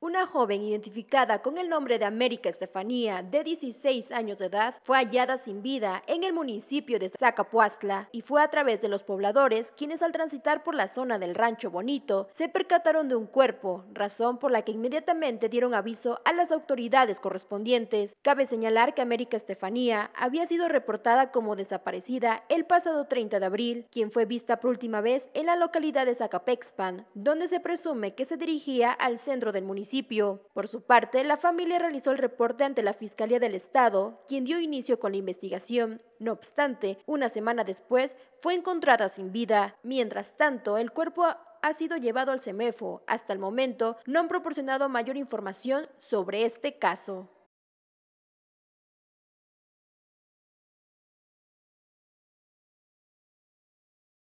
Una joven identificada con el nombre de América Estefanía, de 16 años de edad, fue hallada sin vida en el municipio de Zacapuazla y fue a través de los pobladores quienes al transitar por la zona del rancho Bonito se percataron de un cuerpo, razón por la que inmediatamente dieron aviso a las autoridades correspondientes. Cabe señalar que América Estefanía había sido reportada como desaparecida el pasado 30 de abril, quien fue vista por última vez en la localidad de Zacapexpan, donde se presume que se dirigía al centro del municipio por su parte, la familia realizó el reporte ante la Fiscalía del Estado, quien dio inicio con la investigación. No obstante, una semana después fue encontrada sin vida. Mientras tanto, el cuerpo ha sido llevado al CEMEFO. Hasta el momento no han proporcionado mayor información sobre este caso.